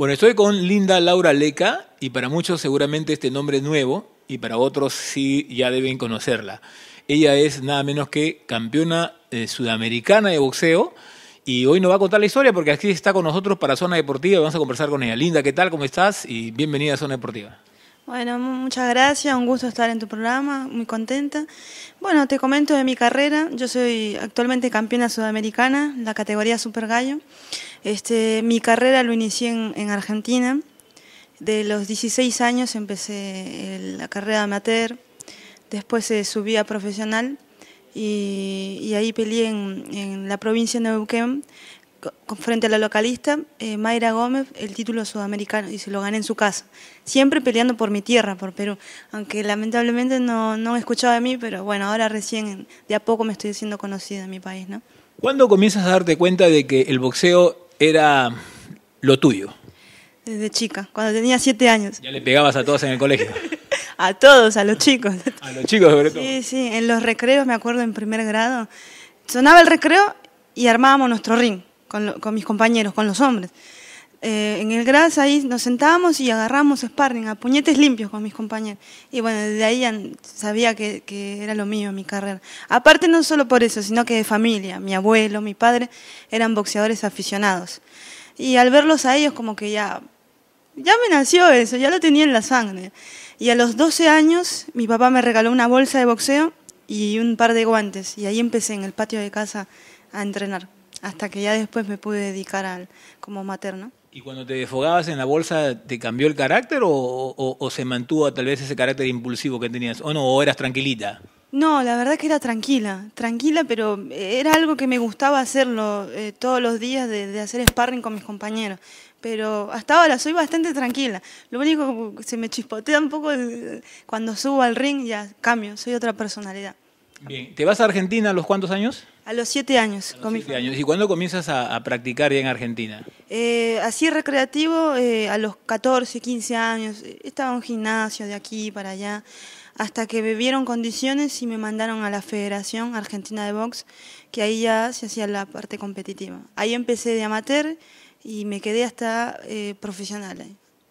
Bueno, estoy con Linda Laura Leca y para muchos seguramente este nombre es nuevo y para otros sí ya deben conocerla. Ella es nada menos que campeona eh, sudamericana de boxeo y hoy nos va a contar la historia porque aquí está con nosotros para Zona Deportiva y vamos a conversar con ella. Linda, ¿qué tal? ¿Cómo estás? Y bienvenida a Zona Deportiva. Bueno, muchas gracias, un gusto estar en tu programa, muy contenta. Bueno, te comento de mi carrera, yo soy actualmente campeona sudamericana, la categoría Super Gallo. Este, mi carrera lo inicié en, Argentina, de los 16 años empecé eh, la carrera amateur, después subí a profesional y, ahí peleé en, en, la provincia de Neuquén frente a la localista eh, Mayra Gómez el título sudamericano y se lo gané en su casa. Siempre peleando por mi tierra, por Perú. Aunque lamentablemente no, no he escuchado de mí, pero bueno, ahora recién de a poco me estoy haciendo conocida en mi país. ¿no? ¿Cuándo comienzas a darte cuenta de que el boxeo era lo tuyo? Desde chica, cuando tenía siete años. Ya le pegabas a todos en el colegio. a todos, a los chicos. A los chicos sobre todo. Sí, sí, en los recreos, me acuerdo, en primer grado. Sonaba el recreo y armábamos nuestro ring con, mis compañeros, con los hombres. Eh, en el gras ahí nos sentábamos y agarramos sparring a puñetes limpios con mis compañeros. Y bueno, desde ahí sabía que, que, era lo mío, mi carrera. Aparte no solo por eso, sino que de familia. Mi abuelo, mi padre eran boxeadores aficionados. Y al verlos a ellos como que ya, ya me nació eso, ya lo tenía en la sangre. Y a los 12 años mi papá me regaló una bolsa de boxeo y un par de guantes. Y ahí empecé en el patio de casa a entrenar hasta que ya después me pude dedicar al, como materno. ¿Y cuando te desfogabas en la bolsa, te cambió el carácter o, se mantuvo tal vez ese carácter impulsivo que tenías? ¿O no? ¿O eras tranquilita? No, la verdad que era tranquila, tranquila, pero era algo que me gustaba hacerlo eh, todos los días, de, de, hacer sparring con mis compañeros. Pero hasta ahora soy bastante tranquila. Lo único que se me chispotea un poco cuando subo al ring, ya cambio, soy otra personalidad. ¿te vas a Argentina a los cuántos años? A los siete años. años. ¿Y cuándo comienzas a, practicar ya en Argentina? Eh, así recreativo eh, a los 14, 15 años. Estaba en un gimnasio de aquí para allá, hasta que me vieron condiciones y me mandaron a la Federación Argentina de Box, que ahí ya se hacía la parte competitiva. Ahí empecé de amateur y me quedé hasta eh, profesional.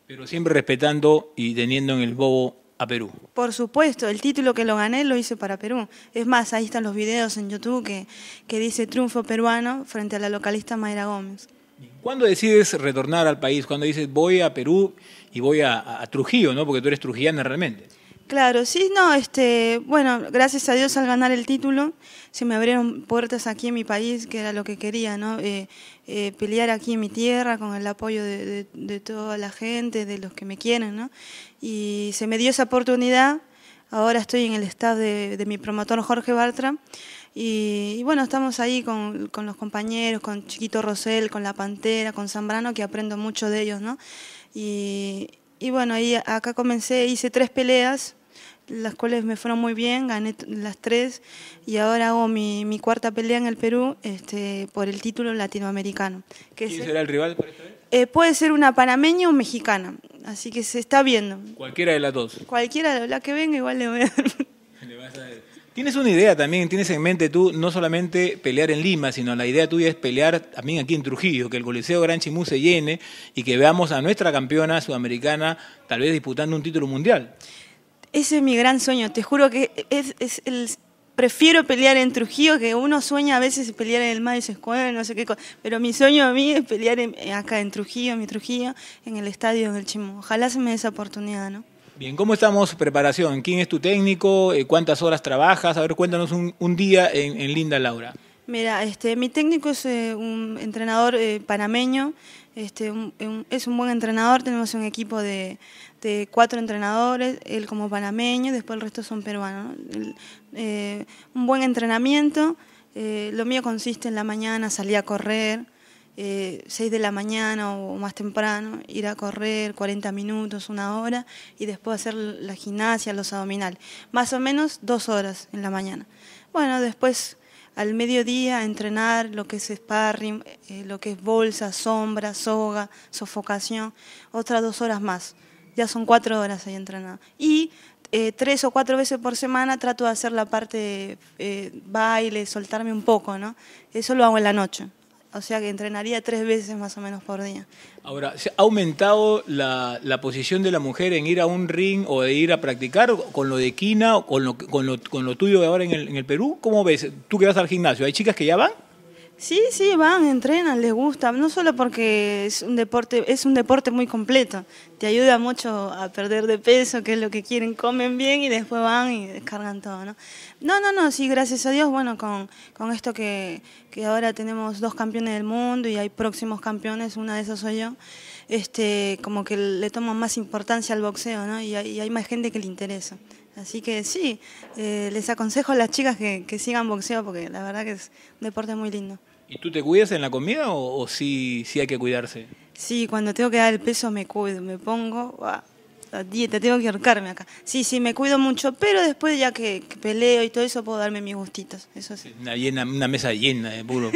Pero siempre respetando y teniendo en el bobo a Perú. Por supuesto, el título que lo gané lo hice para Perú. Es más, ahí están los videos en YouTube que, dice triunfo peruano frente a la localista Mayra Gómez. ¿Cuándo decides retornar al país? ¿Cuándo dices voy a Perú y voy a, a Trujillo, no? Porque tú eres trujillana realmente. Claro, sí, no, este, bueno, gracias a Dios al ganar el título se me abrieron puertas aquí en mi país, que era lo que quería, ¿no? Eh, eh, pelear aquí en mi tierra con el apoyo de, toda la gente, de los que me quieren, ¿no? Y se me dio esa oportunidad, ahora estoy en el staff de, mi promotor Jorge Bartra, y, bueno, estamos ahí con, los compañeros, con Chiquito Rosel, con La Pantera, con Zambrano, que aprendo mucho de ellos, ¿no? Y, y bueno, ahí acá comencé, hice tres peleas, las cuales me fueron muy bien, gané las tres y ahora hago mi, cuarta pelea en el Perú este, por el título latinoamericano. ¿Quién será el rival para esta vez? Eh, puede ser una panameña o mexicana, así que se está viendo. Cualquiera de las dos. Cualquiera de las que venga igual le voy Tienes una idea también, tienes en mente tú no solamente pelear en Lima, sino la idea tuya es pelear también aquí en Trujillo, que el Coliseo Gran Chimú se llene y que veamos a nuestra campeona sudamericana tal vez disputando un título mundial. Ese es mi gran sueño, te juro que es, el, prefiero pelear en Trujillo, que uno sueña a veces pelear en el Madison Square, no sé qué cosa, pero mi sueño a mí es pelear eh, acá en Trujillo, en mi Trujillo, en el estadio del Chimo. Ojalá se me dé esa oportunidad, ¿no? Bien, ¿cómo estamos? Preparación, ¿quién es tu técnico? Eh, ¿Cuántas horas trabajas? A ver, cuéntanos un, día en Linda Laura. Mira, este, mi técnico es eh, un entrenador eh, panameño, este, es un buen entrenador, tenemos un equipo de, cuatro entrenadores, él como panameño, después el resto son peruanos. Eh, un buen entrenamiento, lo mío consiste en la mañana salir a correr, seis de la mañana o más temprano, ir a correr 40 minutos, una hora, y después hacer la gimnasia, los abdominales, más o menos dos horas en la mañana. Bueno, después al mediodía entrenar lo que es sparring, eh, lo que es bolsa, sombra, soga, sofocación, otras dos horas más. Ya son cuatro horas ahí entrenando. Y eh, tres o cuatro veces por semana trato de hacer la parte de eh, baile, soltarme un poco, ¿no? Eso lo hago en la noche. O sea que entrenaría tres veces más o menos por día. Ahora, ¿se ¿ha aumentado la, la, posición de la mujer en ir a un ring o de ir a practicar con lo de Quina o con lo, con lo, con lo tuyo de ahora en el, en el Perú? ¿Cómo ves? Tú que vas al gimnasio, ¿hay chicas que ya van? Sí, sí, van, entrenan, les gusta, no solo porque es un deporte, es un deporte muy completo, te ayuda mucho a perder de peso, que es lo que quieren, comen bien y después van y descargan todo, ¿no? No, no, no, sí, gracias a Dios, bueno, con, con esto que, que ahora tenemos dos campeones del mundo y hay próximos campeones, una de esas soy yo, este, como que le toman más importancia al boxeo, ¿no? Y hay, más gente que le interesa. Así que sí, eh, les aconsejo a las chicas que, que sigan boxeo porque la verdad que es un deporte muy lindo. ¿Y tú te cuidas en la comida o, sí, sí hay que cuidarse? Sí, cuando tengo que dar el peso me cuido, me pongo a la dieta, tengo que ahorcarme acá. Sí, sí, me cuido mucho, pero después ya que, peleo y todo eso puedo darme mis gustitos, eso sí. Una, llena, una mesa llena de eh, puro,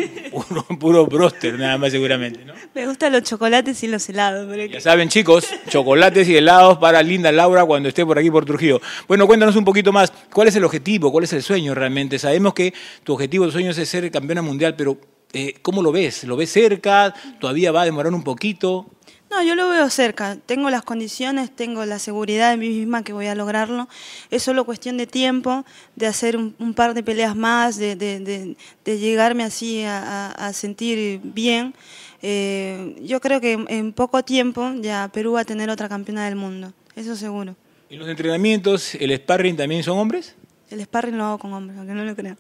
puro, puro nada más seguramente, Me gustan los chocolates y los helados. ya saben chicos, chocolates y helados para linda Laura cuando esté por aquí por Trujillo. Bueno, cuéntanos un poquito más, ¿cuál es el objetivo, cuál es el sueño realmente? Sabemos que tu objetivo, tu sueño es ser campeona mundial, pero eh, ¿Cómo lo ves? ¿Lo ves cerca? ¿Todavía va a demorar un poquito? No, yo lo veo cerca. Tengo las condiciones, tengo la seguridad de mí misma que voy a lograrlo. Es solo cuestión de tiempo, de hacer un, par de peleas más, de, llegarme así a, sentir bien. Eh, yo creo que en poco tiempo ya Perú va a tener otra campeona del mundo, eso seguro. ¿Y los entrenamientos, el sparring también son hombres? El sparring lo hago con hombres, aunque no lo crean.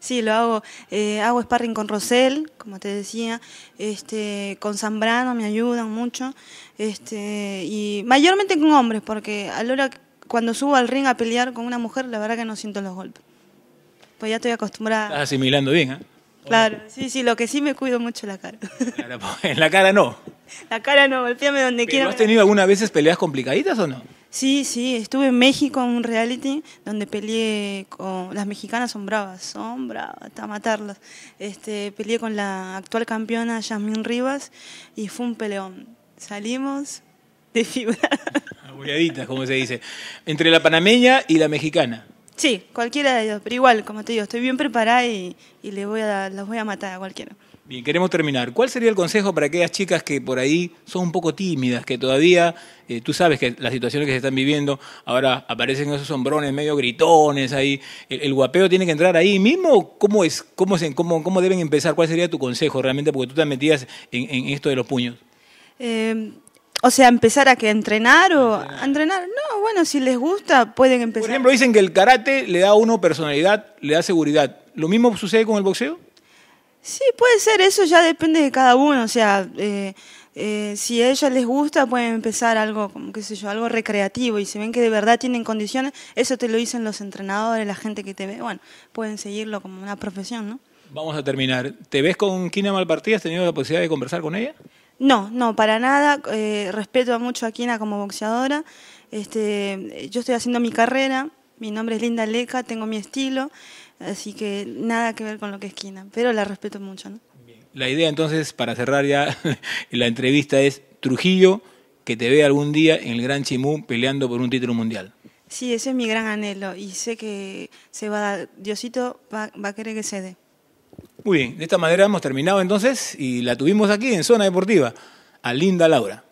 Sí, lo hago, eh, hago sparring con Rosel, como te decía, este, con Zambrano me ayudan mucho, este, y mayormente con hombres, porque a la hora, cuando subo al ring a pelear con una mujer, la verdad que no siento los golpes. Pues ya estoy acostumbrada. Estás asimilando bien, ¿eh? Claro, sí, sí, lo que sí me cuido mucho la cara. En la cara no. La cara no, golpeame donde quiera. ¿Has tenido algunas veces peleas complicaditas o no? Sí, sí, estuve en México en un reality donde peleé con. Las mexicanas son bravas, son bravas, hasta matarlas. Este, peleé con la actual campeona Yasmín Rivas y fue un peleón. Salimos de fibra. como se dice. Entre la panameña y la mexicana. Sí, cualquiera de ellos, pero igual, como te digo, estoy bien preparada y, le voy a, las voy a matar a cualquiera. Bien, queremos terminar. ¿Cuál sería el consejo para aquellas chicas que por ahí son un poco tímidas, que todavía eh, tú sabes que las situaciones que se están viviendo, ahora aparecen esos sombrones medio gritones ahí? ¿El, guapeo tiene que entrar ahí mismo? ¿Cómo, es, cómo, es, cómo, deben empezar? ¿Cuál sería tu consejo realmente? Porque tú te metías en, esto de los puños. Em, o sea, empezar a que entrenar o a entrenar. No, bueno, si les gusta pueden empezar. Por ejemplo, dicen que el karate le da a uno personalidad, le da seguridad. ¿Lo mismo sucede con el boxeo? Sí, puede ser, eso ya depende de cada uno, o sea, eh, eh, si a ella les gusta pueden empezar algo, como qué sé yo, algo recreativo y si ven que de verdad tienen condiciones, eso te lo dicen los entrenadores, la gente que te ve, bueno, pueden seguirlo como una profesión, ¿no? Vamos a terminar. ¿Te ves con Kina Malpartida? ¿Has tenido la posibilidad de conversar con ella? No, no, para nada. Eh, respeto mucho a Kina como boxeadora. Este, yo estoy haciendo mi carrera, mi nombre es Linda Leca, tengo mi estilo, así que nada que ver con lo que esquina, pero la respeto mucho. ¿no? La idea entonces, para cerrar ya la entrevista, es Trujillo, que te vea algún día en el Gran Chimú peleando por un título mundial. Sí, ese es mi gran anhelo y sé que se va a, Diosito va, va a querer que se dé. Muy bien, de esta manera hemos terminado entonces y la tuvimos aquí en Zona Deportiva, a Linda Laura.